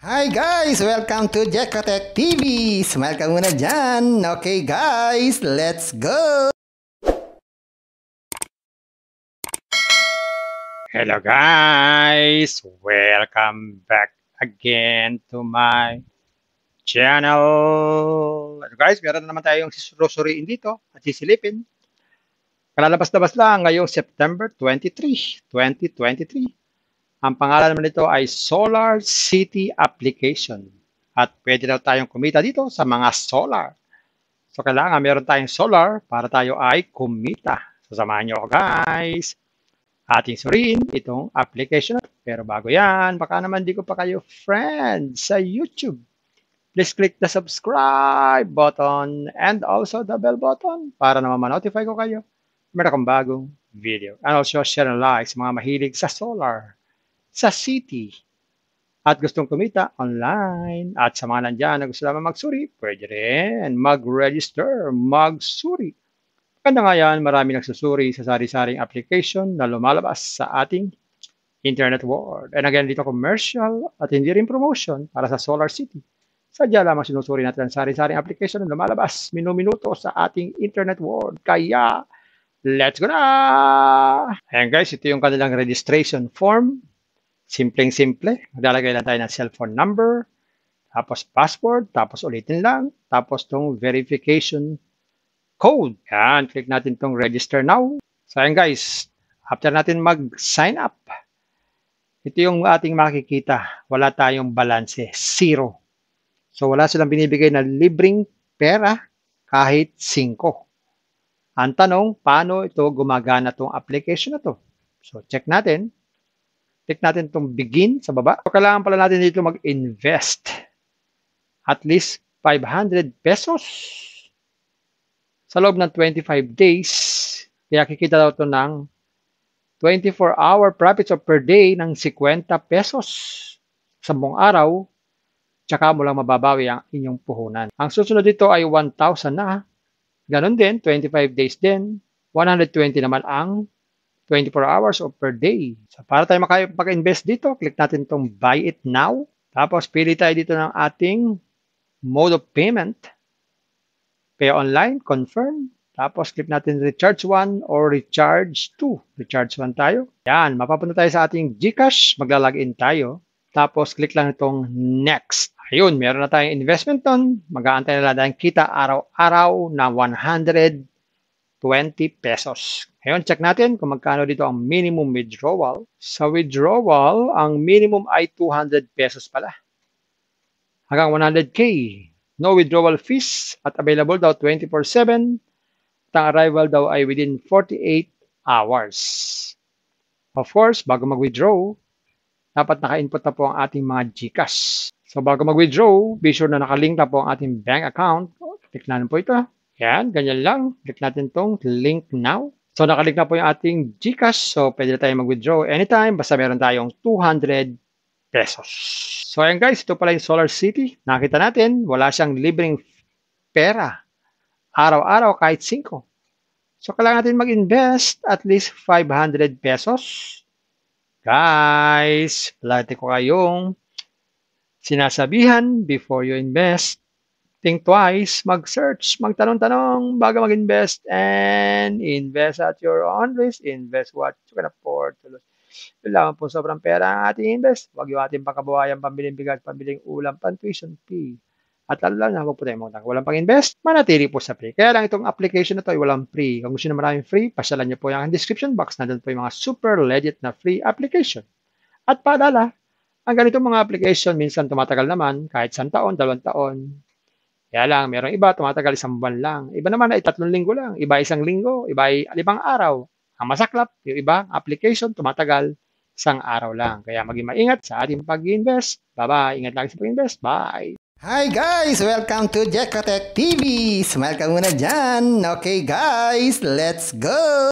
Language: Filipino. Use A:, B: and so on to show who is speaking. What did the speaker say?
A: Hi guys! Welcome to Jekotech TV! Smile ka muna dyan! Okay guys, let's go! Hello guys! Welcome back again to my channel! guys, meron na naman tayong rosary dito at sisilipin. Kalalabas-labas lang ngayong September 23, 2023. Ang pangalan naman nito ay Solar City Application. At pwede na tayong kumita dito sa mga solar. So kailangan meron tayong solar para tayo ay kumita. So samahan nyo guys. Ating suriin itong application. Pero bago yan, baka naman di ko pa kayo friends sa YouTube. Please click the subscribe button and also the bell button para naman ma-notify ko kayo meron akong bagong video. And also share and like sa mga mahilig sa solar sa city. At gustong kumita online. At sa mga nandyan na gusto lamang magsuri, pwede rin mag-register, magsuri. Maganda nga yan, marami nagsusuri sa sari-saring application na lumalabas sa ating internet world. And again, dito commercial at hindi rin promotion para sa Solar City. Sadya lamang sinusuri natin ang sari-saring application na lumalabas minuminuto sa ating internet world. Kaya, let's go na! And guys, ito yung kanilang registration form Simpleng-simple. Maglalagay lang tayo ng cellphone number, tapos password, tapos ulitin lang, tapos tong verification code. Yan, click natin tong register now. So ayan guys, after natin mag-sign up, ito yung ating makikita. Wala tayong balanse, zero. So wala silang binibigay na libreng pera kahit 5. Ang tanong, paano ito gumagana tong application na to? So check natin. Click natin itong begin sa baba. So, kailangan pala natin dito mag-invest. At least 500 pesos sa loob ng 25 days. Kaya kikita daw ito ng 24-hour profits of per day ng 50 pesos sa buong araw. Tsaka mo lang mababawi ang inyong puhunan. Ang susunod dito ay 1,000 na. Ganon din, 25 days din. 120 naman ang 24 hours or per day. So para tayo makapag-invest dito, click natin tong buy it now. Tapos pili tayo dito ng ating mode of payment. Pay online, confirm. Tapos click natin recharge 1 or recharge 2. Recharge 1 tayo. Yan, mapapunta tayo sa ating GCash. Magla-login tayo. Tapos click lang itong next. Ayun, meron na tayong investment nun. Mag-aantay na lang kita araw-araw na 100 20 pesos. Ngayon, check natin kung magkano dito ang minimum withdrawal. Sa withdrawal, ang minimum ay 200 pesos pala. Hanggang 100K. No withdrawal fees at available daw 24-7. At ang arrival daw ay within 48 hours. Of course, bago mag-withdraw, dapat naka-input na po ang ating mga GCash. So bago mag-withdraw, be sure na nakalink na po ang ating bank account. Tignan na po ito. Yan, ganyan lang. Click natin tong link now. So, nakalik na po yung ating Gcash. So, pwede na tayo mag-withdraw anytime. Basta meron tayong 200 pesos. So, ayan guys. Ito pala yung Solar City. Nakita natin, wala siyang libreng pera. Araw-araw kahit 5. So, kailangan natin mag-invest at least 500 pesos. Guys, lati ko kayong sinasabihan before you invest think twice, mag-search, magtanong-tanong bago mag-invest and invest at your own risk, invest what you can afford to lose. Yun lamang po sobrang pera ang ating invest. Huwag yung ating pakabuhayan, pambiling bigas, pambiling ulam, pan-tuition fee. At lalo lang na huwag po tayo magtang. Walang pang-invest, manatili po sa free. Kaya lang itong application na to ay walang free. Kung gusto nyo maraming free, pasyalan nyo po yung description box. na doon po yung mga super legit na free application. At paalala, ang ganitong mga application minsan tumatagal naman kahit isang taon, dalawang taon. Kaya lang, merong iba, tumatagal isang buwan lang. Iba naman ay tatlong linggo lang. Iba isang linggo, iba ay limang araw. Ang masaklap, yung iba, application, tumatagal isang araw lang. Kaya maging maingat sa ating pag-invest. Bye-bye. Ingat lagi sa pag-invest. Bye! Hi guys! Welcome to Jekotech TV! Smile ka muna dyan! Okay guys, let's go!